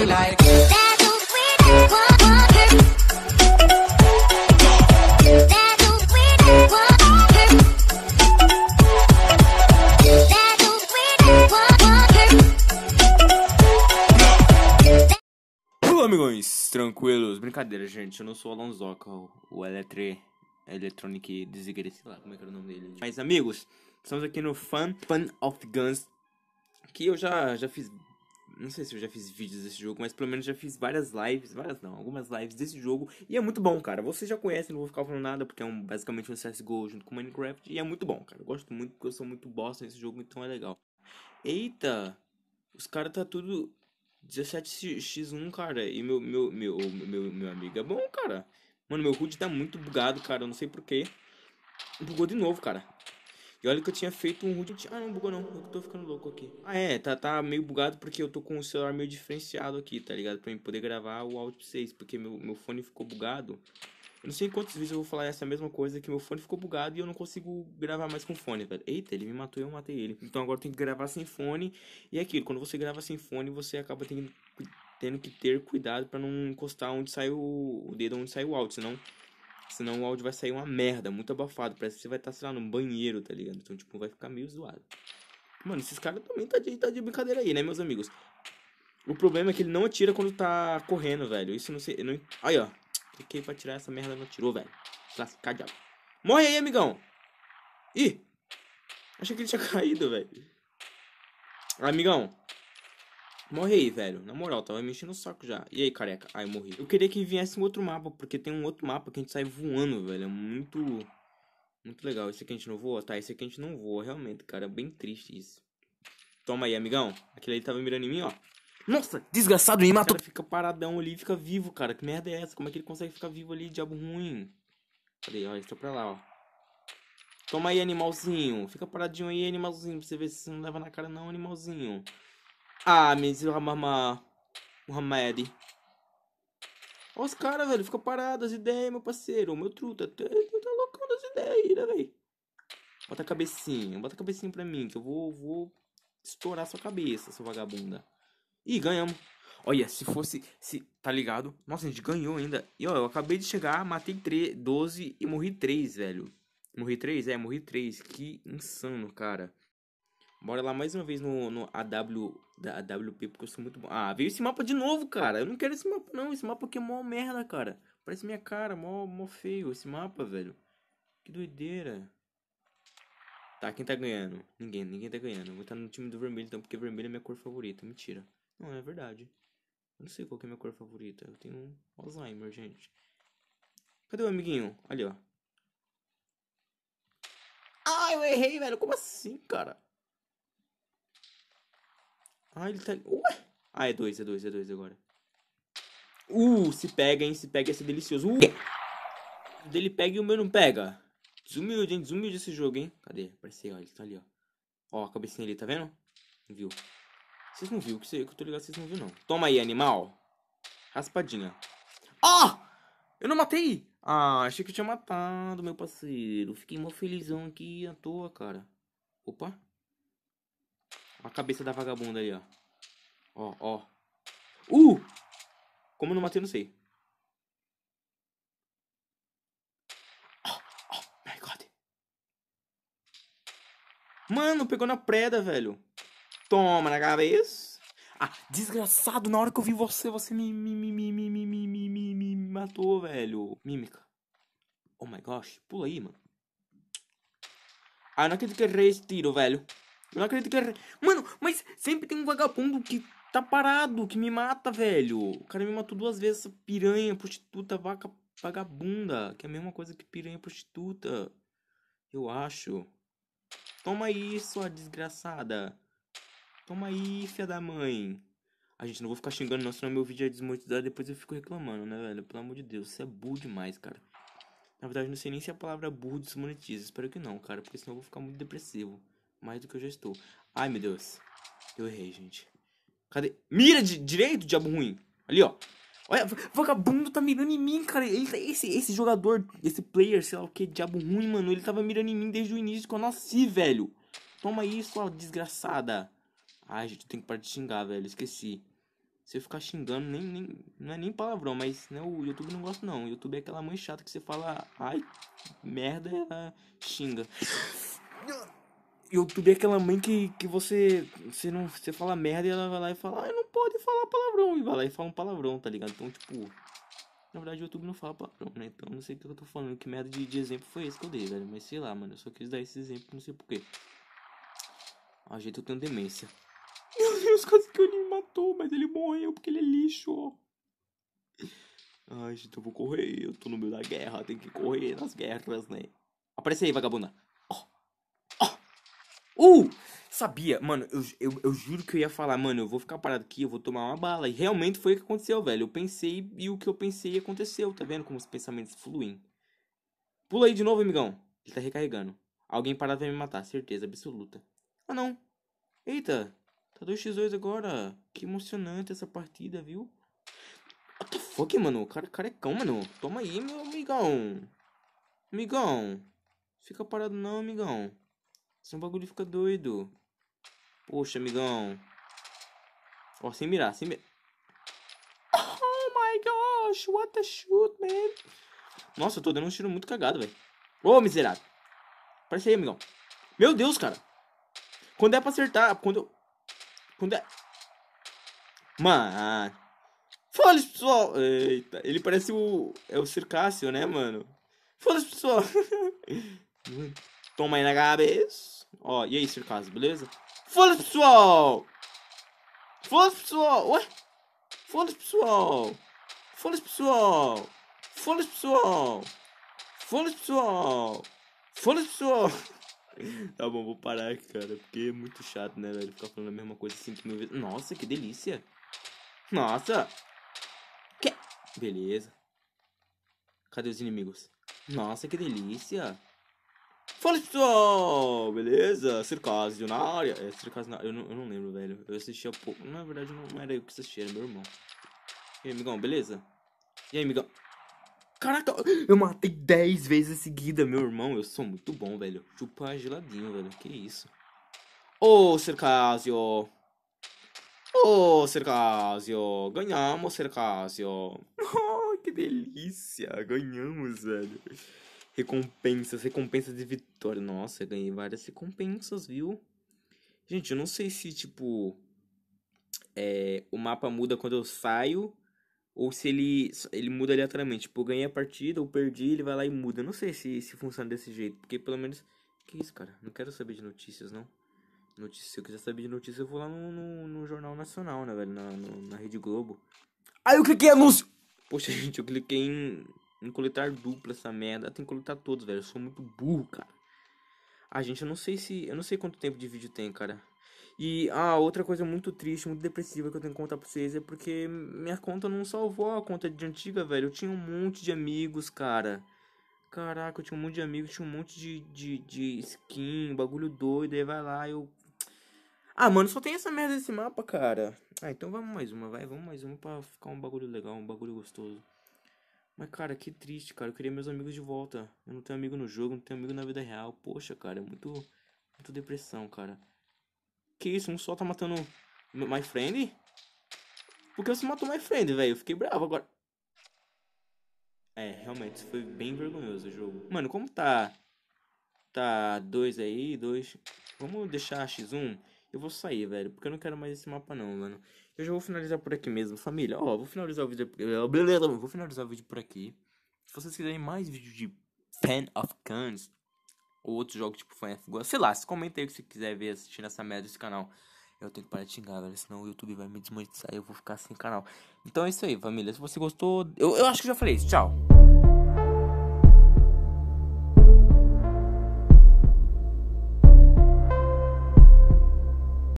me like Olá, amigões, tranquilos, brincadeira, gente. Eu não sou o Alonsoca, o Eletre Electronic Desigre, sei lá como é que era o nome dele. Mas, amigos, estamos aqui no Fun, Fun of Guns. Que eu já, já fiz não sei se eu já fiz vídeos desse jogo, mas pelo menos já fiz várias lives, várias não, algumas lives desse jogo. E é muito bom, cara. Vocês já conhecem, não vou ficar falando nada, porque é um, basicamente um CSGO junto com Minecraft. E é muito bom, cara. Eu gosto muito, porque eu sou muito bosta nesse jogo, então é legal. Eita! Os caras tá tudo 17x1, cara. E meu, meu, meu, meu, meu amigo é bom, cara. Mano, meu HUD tá muito bugado, cara. Eu não sei porquê. Bugou de novo, cara. E olha que eu tinha feito um HUD. Ah, não bugou não. Eu tô ficando louco aqui. Ah, é. Tá, tá meio bugado porque eu tô com o celular meio diferenciado aqui, tá ligado? Pra mim poder gravar o áudio pra vocês. Porque meu, meu fone ficou bugado. Eu não sei em vezes eu vou falar essa mesma coisa, que meu fone ficou bugado e eu não consigo gravar mais com fone, velho. Eita, ele me matou e eu matei ele. Então agora eu tenho que gravar sem fone. E é aquilo, quando você grava sem fone, você acaba tendo, tendo que ter cuidado para não encostar onde sai o, o dedo, onde sai o áudio, senão Senão o áudio vai sair uma merda, muito abafado. Parece que você vai estar, tá, sei lá, num banheiro, tá ligado? Então, tipo, vai ficar meio zoado. Mano, esses caras também tá de, tá de brincadeira aí, né, meus amigos? O problema é que ele não atira quando tá correndo, velho. Isso não sei. Não... Aí, ó. Cliquei pra tirar essa merda, não atirou, velho. Lascar diabo. Morre aí, amigão! Ih! Achei que ele tinha caído, velho. Amigão, Morre aí, velho. Na moral, tava me enchendo o saco já. E aí, careca? Ai, morri. Eu queria que viesse um outro mapa, porque tem um outro mapa que a gente sai voando, velho. É muito... Muito legal. Esse aqui a gente não voa? Tá, esse aqui a gente não voa, realmente, cara. É bem triste isso. Toma aí, amigão. Aquele ali tava mirando em mim, ó. Nossa, desgraçado, me matou. fica paradão ali, fica vivo, cara. Que merda é essa? Como é que ele consegue ficar vivo ali, diabo ruim? Cadê? Olha, estou pra lá, ó. Toma aí, animalzinho. Fica paradinho aí, animalzinho, pra você ver se você não leva na cara não, animalzinho. Ah, Ames, Ramama, Muhammad. Olha os caras, velho, fica parado as ideias, meu parceiro. O meu truta é, tá, louco as ideias, né, velho? Bota a cabecinha, bota a cabecinha pra mim, que eu vou, vou estourar sua cabeça, sua vagabunda. E ganhamos. Olha, se fosse. Se, tá ligado? Nossa, a gente ganhou ainda. E ó, eu acabei de chegar, matei 3, 12 e morri 3, velho. Morri 3? É, morri 3. Que insano, cara. Bora lá mais uma vez no, no AW, da AWP, porque eu sou muito bom. Ah, veio esse mapa de novo, cara. Eu não quero esse mapa, não. Esse mapa aqui é mó merda, cara. Parece minha cara, mó, mó feio esse mapa, velho. Que doideira. Tá, quem tá ganhando? Ninguém, ninguém tá ganhando. Eu vou estar no time do vermelho, então, porque vermelho é minha cor favorita. Mentira. Não, é verdade. Eu não sei qual que é minha cor favorita. Eu tenho um Alzheimer, gente. Cadê o amiguinho? Ali, ó. Ah, eu errei, velho. Como assim, cara? Ah, ele tá... Ué? Ah, é dois, é dois, é dois agora. Uh, se pega, hein? Se pega, ia ser é delicioso. Uh! O dele pega e o meu não pega. Desumilde, hein? Desumilde esse jogo, hein? Cadê? Apareceu, ó. Ele tá ali, ó. Ó, a cabecinha ali, tá vendo? Não viu. Vocês não viu, que, cê, que eu tô ligado, vocês não viu, não. Toma aí, animal. Raspadinha. Ah! Oh! Eu não matei! Ah, achei que eu tinha matado, meu parceiro. Fiquei mó felizão aqui à toa, cara. Opa. A cabeça da vagabunda ali, ó. Ó, ó. Uh! Como eu não matei, não sei. Oh, oh, my God. Mano, pegou na preda, velho. Toma na cabeça. Ah, desgraçado, na hora que eu vi você, você me, me, me, me, me, me, me, me, me matou, velho. Mímica. Oh my gosh, pula aí, mano. Ah, não acredito que errei esse tiro, velho. Eu não acredito que é. Mano, mas sempre tem um vagabundo que tá parado, que me mata, velho. O cara me matou duas vezes, essa piranha, prostituta, vaca, vagabunda. Que é a mesma coisa que piranha prostituta. Eu acho. Toma isso, sua desgraçada. Toma aí, filha da mãe. A gente não vou ficar xingando, não, senão meu vídeo é desmonetizado depois eu fico reclamando, né, velho? Pelo amor de Deus, você é burro demais, cara. Na verdade, não sei nem se a palavra burro desmonetiza. Espero que não, cara, porque senão eu vou ficar muito depressivo mais do que eu já estou. Ai, meu Deus. Eu errei, gente. Cadê? Mira de direito, diabo ruim. Ali, ó. Olha, vagabundo tá mirando em mim, cara. Ele, tá, esse, esse jogador, esse player, sei lá o que, diabo ruim, mano. Ele tava mirando em mim desde o início que eu nasci, velho. Toma isso, sua desgraçada. Ai, gente, eu tenho que parar de xingar, velho. Esqueci. Se eu ficar xingando, nem, nem, não é nem palavrão, mas né, o YouTube não gosta, não. O YouTube é aquela mãe chata que você fala, ai, merda, xinga. YouTube é aquela mãe que, que você, você não você fala merda e ela vai lá e fala, ah, não pode falar palavrão. E vai lá e fala um palavrão, tá ligado? Então, tipo, na verdade o YouTube não fala palavrão, né? Então não sei o que eu tô falando, que merda de, de exemplo foi esse que eu dei, velho. Mas sei lá, mano, eu só quis dar esse exemplo, não sei porquê. A gente eu tenho demência. Meu Deus, quase que ele me matou, mas ele morreu porque ele é lixo. ó Ai, gente, eu vou correr, eu tô no meio da guerra, tem que correr nas guerras, né? Aparece aí, vagabunda. Uh! Sabia, mano, eu, eu, eu, juro que eu ia falar, mano, eu vou ficar parado aqui, eu vou tomar uma bala. E realmente foi o que aconteceu, velho. Eu pensei e o que eu pensei aconteceu, tá vendo como os pensamentos fluem? Pula aí de novo, amigão. Ele tá recarregando. Alguém parado vai me matar, certeza absoluta. Ah, não. Eita, tá 2x2 agora. Que emocionante essa partida, viu? What the fuck, mano? O cara é carecão, mano. Toma aí, meu amigão. Amigão. Fica parado não, amigão. Esse é bagulho fica doido. Poxa, amigão. Ó, sem mirar, sem mirar. Oh my gosh, what the shoot, man. Nossa, eu tô dando um tiro muito cagado, velho. Ô, oh, miserável. parece aí, amigão. Meu Deus, cara. Quando é pra acertar, quando... Quando é... Mano... Foda-se, pessoal. Eita, ele parece o... É o Circássio, né, mano? Foda-se, pessoal. Toma aí na cabeça. Ó, e aí, Circaso, beleza? Foda-se, pessoal! Foda-se, pessoal! Ué? Foda-se, pessoal! Foda-se, pessoal! Foda-se, pessoal! Fala, pessoal! Fala, pessoal! tá bom, vou parar, cara, porque é muito chato, né, velho? Ficar falando a mesma coisa 5 mil vezes. Nossa, que delícia! Nossa! Que... Beleza. Cadê os inimigos? Nossa, que delícia! Fala pessoal, beleza? Circásio na área. É, circásio na eu não, eu não lembro, velho. Eu assisti há pouco. Na verdade, não era eu que assistia, era meu irmão. E aí, amigão, beleza? E aí, amigão? Caraca, eu matei 10 vezes seguida, meu irmão. Eu sou muito bom, velho. Chupa geladinho, velho. Que isso? Ô, oh, Circásio. Ô, oh, Circásio. Ganhamos, Circásio. Oh, que delícia. Ganhamos, velho. Recompensas, recompensas de vitória. Nossa, ganhei várias recompensas, viu? Gente, eu não sei se, tipo, é, o mapa muda quando eu saio ou se ele, ele muda aleatoriamente. Tipo, eu ganhei a partida ou perdi, ele vai lá e muda. Eu não sei se, se funciona desse jeito, porque pelo menos... Que isso, cara? Não quero saber de notícias, não. Notícia, se eu quiser saber de notícia, eu vou lá no, no, no Jornal Nacional, né, velho? Na, no, na Rede Globo. Aí eu cliquei em anúncio! Poxa, gente, eu cliquei em tem que coletar dupla essa merda. Tem que coletar todos, velho. Eu sou muito burro, cara. A gente, eu não sei se. Eu não sei quanto tempo de vídeo tem, cara. E a ah, outra coisa muito triste, muito depressiva que eu tenho que contar pra vocês é porque minha conta não salvou a conta de antiga, velho. Eu tinha um monte de amigos, cara. Caraca, eu tinha um monte de amigos, tinha um monte de, de, de skin, bagulho doido. Aí vai lá, eu. Ah, mano, só tem essa merda desse mapa, cara. Ah, então vamos mais uma, vai. Vamos mais uma pra ficar um bagulho legal, um bagulho gostoso. Mas, cara, que triste, cara. Eu queria meus amigos de volta. Eu não tenho amigo no jogo, não tenho amigo na vida real. Poxa, cara, é muito. Muito depressão, cara. Que isso? Um só tá matando. My friend? Por que você matou my friend, velho? Eu fiquei bravo agora. É, realmente, isso foi bem vergonhoso o jogo. Mano, como tá. Tá dois aí, dois. Vamos deixar X1. Eu vou sair, velho. Porque eu não quero mais esse mapa, não, mano. Eu já vou finalizar por aqui mesmo, família. Ó, vou finalizar o vídeo. Beleza, vou finalizar o vídeo por aqui. Se vocês quiserem mais vídeos de Fan of Guns ou outros jogos tipo Fan of Guns, sei lá, se comenta aí que você quiser ver assistindo essa merda desse canal. Eu tenho que parar de xingar, velho, senão o YouTube vai me desmonetizar e eu vou ficar sem canal. Então é isso aí, família. Se você gostou, eu, eu acho que já falei isso. Tchau.